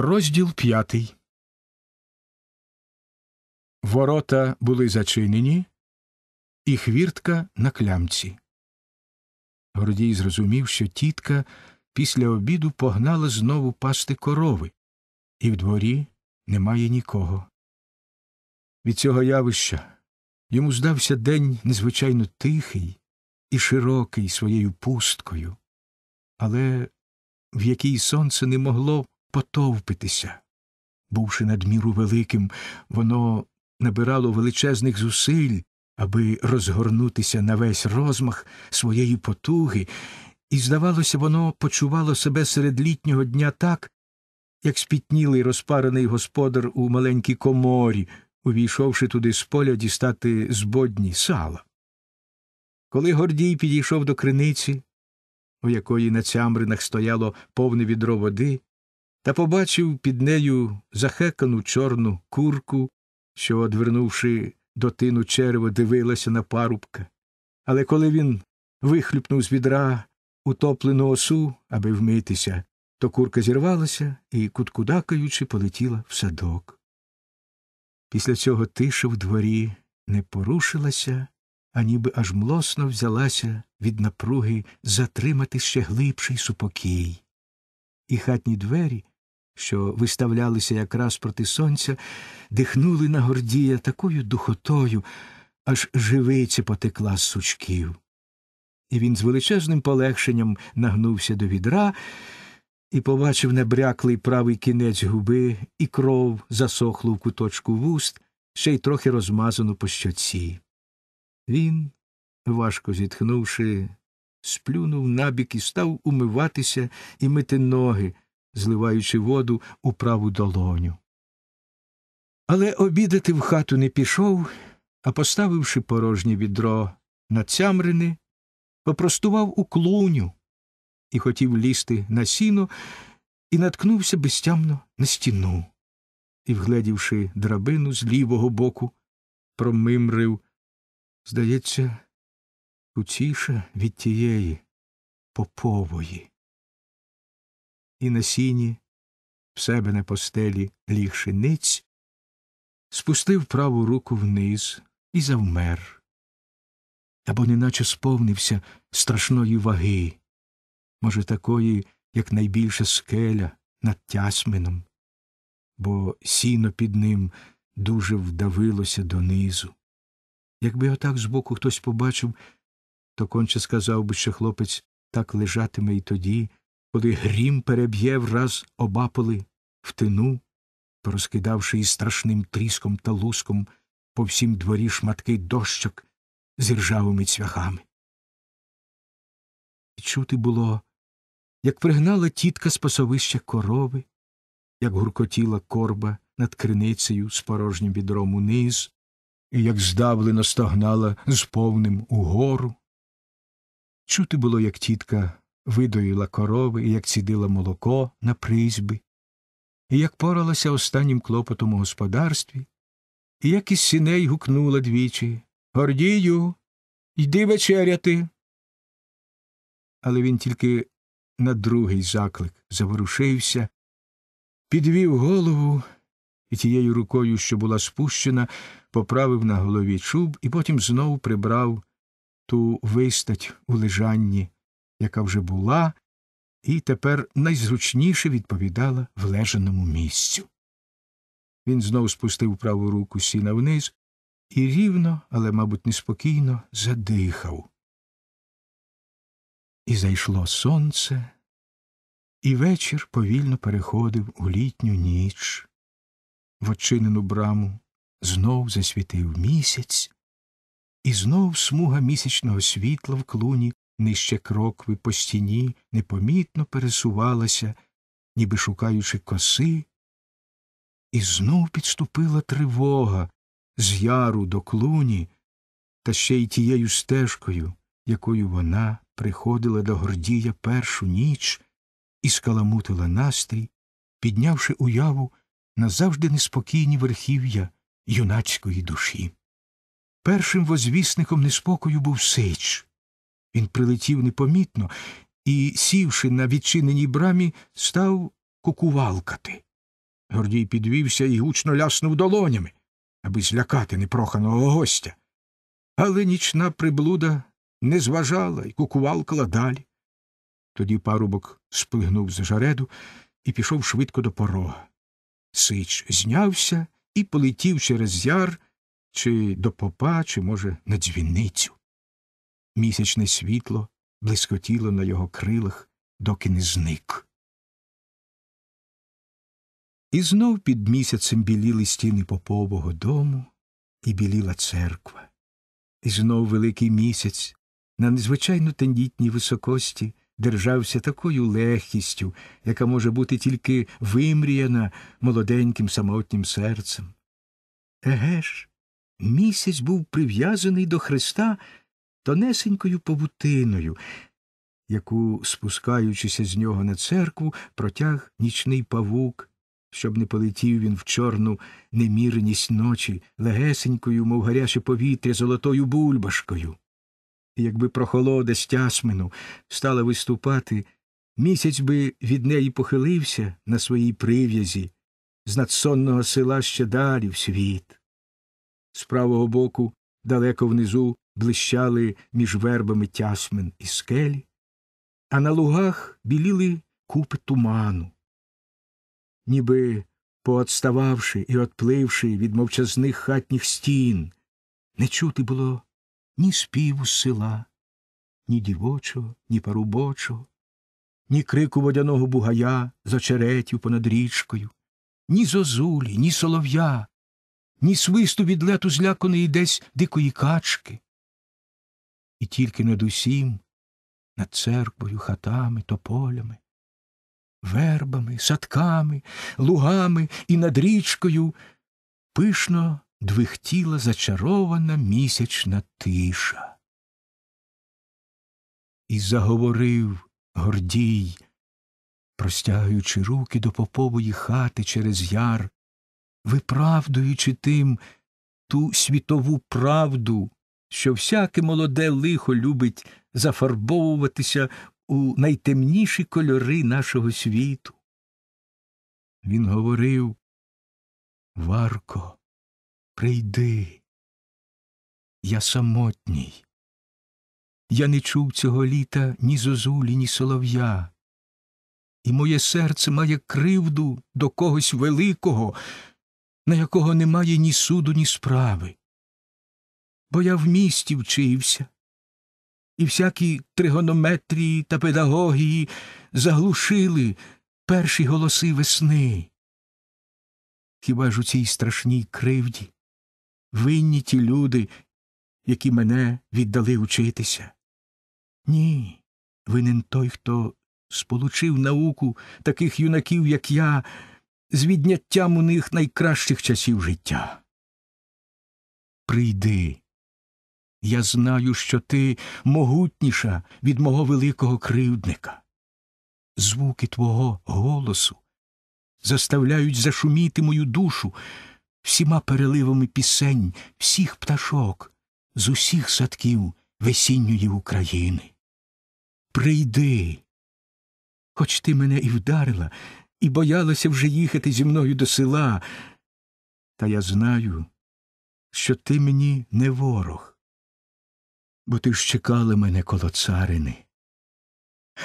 Розділ п'ятий. Ворота були зачинені, і хвіртка на клямці. Гордій зрозумів, що тітка після обіду погнала знову пасти корови, і в дворі немає нікого. Від цього явища йому здався день незвичайно тихий і широкий своєю пусткою, але в якій сонце не могло потовпитися. Бувши надміру великим, воно набирало величезних зусиль, аби розгорнутися на весь розмах своєї потуги, і, здавалося, воно почувало себе серед літнього дня так, як спітнілий розпарений господар у маленькій коморі, увійшовши туди з поля дістати збодні сала. Коли Гордій підійшов до криниці, у якої на цямринах стояло повне відро води, та побачив під нею захекану чорну курку, що, одвернувши дотину черева, дивилася на парубка. Але коли він вихлюпнув з відра утоплену осу, аби вмитися, то курка зірвалася і, куткудакаючи, полетіла в садок. Після цього тиша в дворі не порушилася, а ніби аж млосно взялася від напруги затримати ще глибший супокій і хатні двері, що виставлялися якраз проти сонця, дихнули на Гордія такою духотою, аж живиця потекла з сучків. І він з величезним полегшенням нагнувся до відра і побачив набряклий правий кінець губи і кров засохлу в куточку вуст, ще й трохи розмазану по щоці. Він, важко зітхнувши, сплюнув набік і став умиватися і мити ноги, зливаючи воду у праву долоню. Але обідати в хату не пішов, а, поставивши порожнє відро на цямрини, попростував у клуню і хотів лізти на сіно, і наткнувся безтямно на стіну. І, вгледівши драбину з лівого боку, промимрив. Здається, Тутіша від тієї попової. І на сіні, в себе на постелі лігши спустив праву руку вниз і завмер, або неначе сповнився страшної ваги, може, такої, як найбільша скеля над тясмином, бо сіно під ним дуже вдавилося донизу. Якби отак збоку хтось побачив, то конче сказав би, що хлопець так лежатиме і тоді, коли грім переб'є враз обаполи, втину, порозкидавши із страшним тріском та луском по всім дворі шматки дощок з ржавими цвяхами. І чути було, як пригнала тітка з пасовища корови, як гуркотіла корба над криницею з порожнім відром униз, і як здавлено стогнала з повним угору. Чути було, як тітка видоїла корови, і як цідила молоко на призьби, і як поралася останнім клопотом у господарстві, і як із сіней гукнула двічі Гордію, йди вечеряти. Але він тільки на другий заклик заворушився, підвів голову і тією рукою, що була спущена, поправив на голові чуб і потім знов прибрав ту вистать у лежанні, яка вже була, і тепер найзручніше відповідала влеженому місцю. Він знов спустив праву руку сіна вниз і рівно, але, мабуть, неспокійно задихав. І зайшло сонце, і вечір повільно переходив у літню ніч. В очинену браму знов засвітив місяць, і знов смуга місячного світла в клуні, нижче крокви по стіні, непомітно пересувалася, ніби шукаючи коси, і знов підступила тривога з яру до клуні, та ще й тією стежкою, якою вона приходила до Гордія першу ніч і скаламутила настрій, піднявши уяву назавжди неспокійні верхів'я юнацької душі. Першим возвісником неспокою був Сич. Він прилетів непомітно і, сівши на відчиненій брамі, став кукувалкати. Гордій підвівся і гучно ляснув долонями, аби злякати непроханого гостя. Але нічна приблуда не зважала і кукувалкала далі. Тоді парубок сплигнув за жареду і пішов швидко до порога. Сич знявся і полетів через яр чи до попа, чи, може, на дзвіницю. Місячне світло блискотіло на його крилах, доки не зник. І знов під місяцем біліли стіни попового дому і біліла церква. І знов великий місяць на незвичайно тендітній високості держався такою легкістю, яка може бути тільки вимріяна молоденьким самотнім серцем. Еге ж, Місяць був прив'язаний до Христа тонесенькою павутиною, яку, спускаючися з нього на церкву, протяг нічний павук, щоб не полетів він в чорну немірність ночі, легесенькою, мов гаряче повітря, золотою бульбашкою. І якби прохолода з тясмину стала виступати, місяць би від неї похилився на своїй прив'язі з надсонного села ще далі в світ з правого боку, далеко внизу блищали між вербами тясмин і скелі, а на лугах біліли купи туману. Ніби поотстававши і отпливши від мовчазних хатніх стін, не чути було ні співу села, ні дівочого, ні парубочого, ні крику водяного бугая з очеретів понад річкою, ні зозулі, ні солов'я, ні свисту від лету зляканої десь дикої качки. І тільки над усім, над церквою, хатами, тополями, вербами, садками, лугами і над річкою пишно двихтіла зачарована місячна тиша. І заговорив Гордій, простягаючи руки до попової хати через яр, виправдуючи тим ту світову правду, що всяке молоде лихо любить зафарбовуватися у найтемніші кольори нашого світу. Він говорив Варко, прийди. Я самотній. Я не чув цього літа ні зозулі, ні солов'я, і моє серце має кривду до когось великого, на якого немає ні суду, ні справи. Бо я в місті вчився, і всякі тригонометрії та педагогії заглушили перші голоси весни. Хіба ж у цій страшній кривді винні ті люди, які мене віддали учитися? Ні, винен той, хто сполучив науку таких юнаків, як я, з відняттям у них найкращих часів життя. Прийди. Я знаю, що ти могутніша від мого великого кривдника. Звуки твого голосу заставляють зашуміти мою душу всіма переливами пісень, всіх пташок, з усіх садків весінньої України. Прийди, хоч ти мене і вдарила, і боялася вже їхати зі мною до села. Та я знаю, що ти мені не ворог, бо ти ж чекала мене коло царини,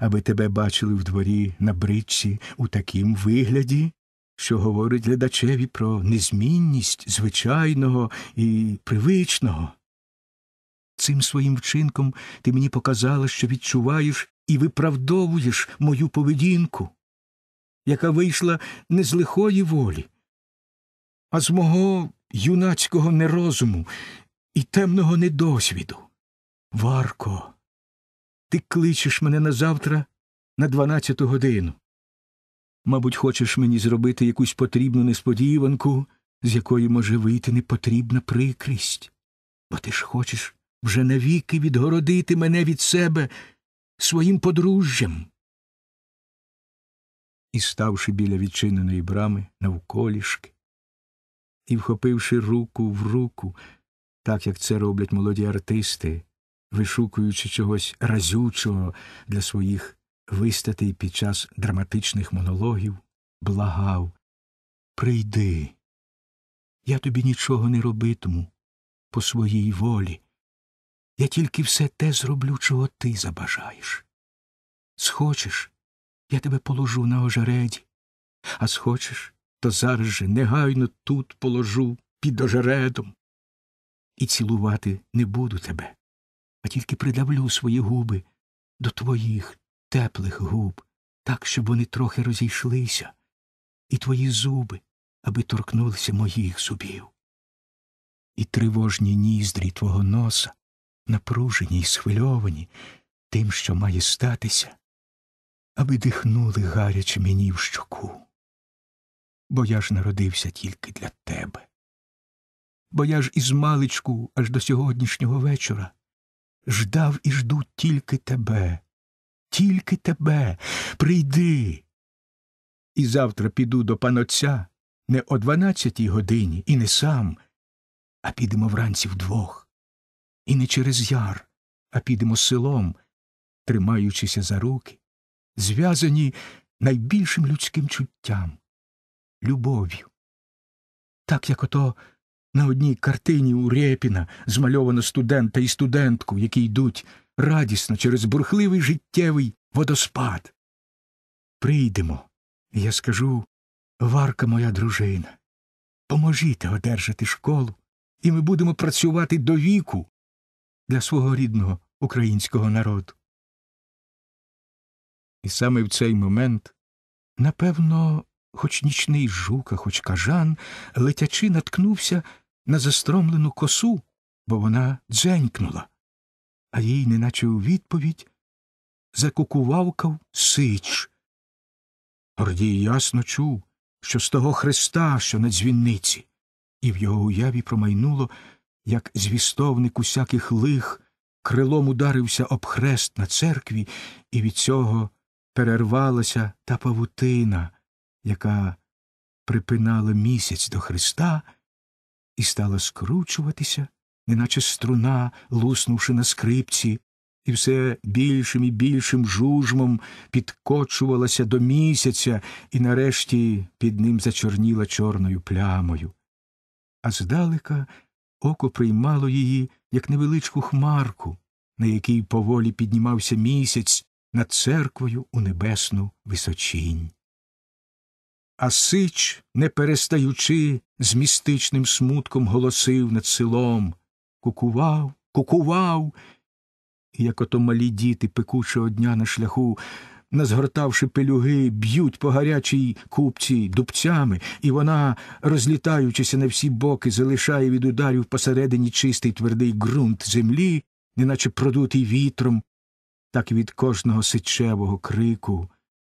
аби тебе бачили в дворі на бричці у такім вигляді, що говорить глядачеві про незмінність звичайного і привичного. Цим своїм вчинком ти мені показала, що відчуваєш і виправдовуєш мою поведінку яка вийшла не з лихої волі, а з мого юнацького нерозуму і темного недосвіду. Варко, ти кличеш мене на завтра на дванадцяту годину. Мабуть, хочеш мені зробити якусь потрібну несподіванку, з якої може вийти непотрібна прикрість, бо ти ж хочеш вже навіки відгородити мене від себе своїм подружжям і, ставши біля відчиненої брами навколішки, і, вхопивши руку в руку, так як це роблять молоді артисти, вишукуючи чогось разючого для своїх вистатей під час драматичних монологів, благав Прийди, я тобі нічого не робитиму по своїй волі. Я тільки все те зроблю, чого ти забажаєш. Схочеш, я тебе положу на ожереді, а схочеш, то зараз же негайно тут положу під ожередом. І цілувати не буду тебе, а тільки придавлю свої губи до твоїх теплих губ, так, щоб вони трохи розійшлися, і твої зуби, аби торкнулися моїх зубів. І тривожні ніздрі твого носа, напружені й схвильовані тим, що має статися аби дихнули гаряче мені в щоку. Бо я ж народився тільки для тебе. Бо я ж із маличку аж до сьогоднішнього вечора ждав і жду тільки тебе, тільки тебе, прийди. І завтра піду до панотця не о дванадцятій годині і не сам, а підемо вранці вдвох. І не через яр, а підемо селом, тримаючися за руки, зв'язані найбільшим людським чуттям любов'ю. Так як ото на одній картині у Рєпіна змальовано студента і студентку, які йдуть радісно через бурхливий життєвий водоспад. Прийдемо, і я скажу Варка моя дружина, поможіте одержати школу, і ми будемо працювати до віку для свого рідного українського народу. І саме в цей момент, напевно, хоч нічний жука, хоч кажан, летячи, наткнувся на застромлену косу, бо вона дзенькнула, а їй, неначе у відповідь, закукувавкав сич. Гордій ясно чув, що з того хреста, що на дзвінниці, і в його уяві промайнуло, як звістовник усяких лих крилом ударився об хрест на церкві, і від цього перервалася та павутина, яка припинала місяць до Христа і стала скручуватися, неначе струна, луснувши на скрипці, і все більшим і більшим жужмом підкочувалася до місяця і нарешті під ним зачорніла чорною плямою. А здалека око приймало її як невеличку хмарку, на якій поволі піднімався місяць, над церквою у небесну височінь. А Сич, не перестаючи, з містичним смутком голосив над селом Кукував, кукував. І як ото малі діти пекучого дня на шляху, назгортавши пелюги, б'ють по гарячій купці дубцями, і вона, розлітаючися на всі боки, залишає від ударів посередині чистий твердий ґрунт землі, неначе продутий вітром, так від кожного сичевого крику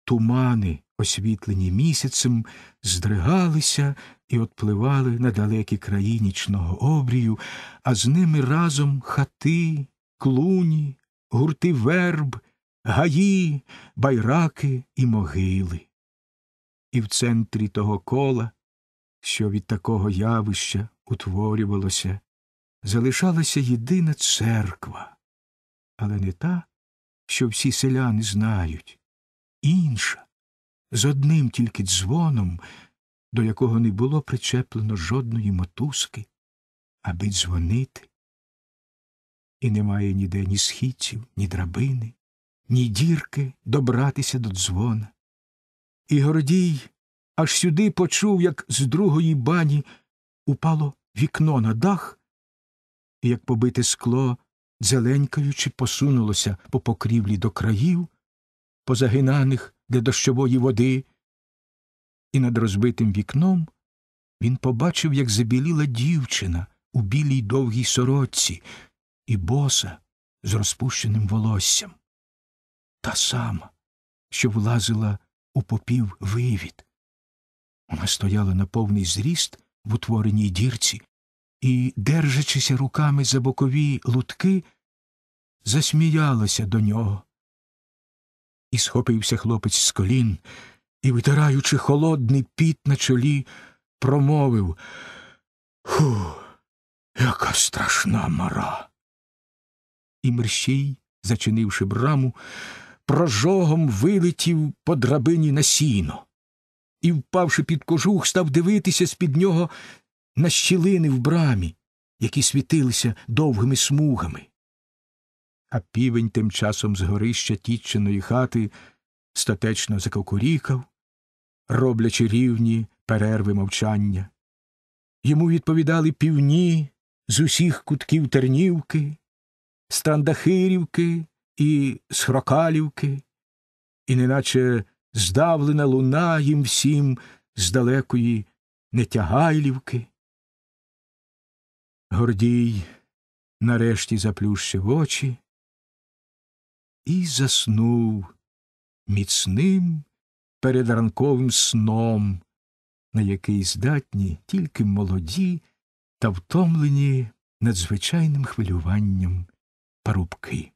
тумани, освітлені місяцем, здригалися і отпливали на далекі краї нічного обрію, а з ними разом хати, клуні, гурти верб, гаї, байраки і могили. І в центрі того кола, що від такого явища утворювалося, залишалася єдина церква, але не та, що всі селяни знають, інша з одним тільки дзвоном, до якого не було причеплено жодної мотузки, аби дзвонити. І немає ніде ні східців, ні драбини, ні дірки добратися до дзвона. І Гордій аж сюди почув, як з другої бані упало вікно на дах, і як побите скло Зеленькаючи, посунулося по покрівлі до країв, позагинаних для дощової води, і над розбитим вікном він побачив, як забіліла дівчина у білій довгій сорочці і боса з розпущеним волоссям. Та сама, що влазила у попів вивід. Вона стояла на повний зріст в утвореній дірці і, держачися руками за бокові лутки, засміялася до нього. І схопився хлопець з колін і, витираючи холодний піт на чолі, промовив Ху, яка страшна мара. І мерщій, зачинивши браму, прожогом вилетів по драбині на сіно і, впавши під кожух, став дивитися з під нього на щілини в брамі, які світилися довгими смугами. А півень тим часом з горища тітчиної хати статечно закокурікав, роблячи рівні перерви мовчання. Йому відповідали півні з усіх кутків Тернівки, Стандахирівки і Схрокалівки, і неначе здавлена луна їм всім з далекої Нетягайлівки. Гордій нарешті заплющив очі і заснув міцним передранковим сном, на який здатні тільки молоді та втомлені надзвичайним хвилюванням парубки.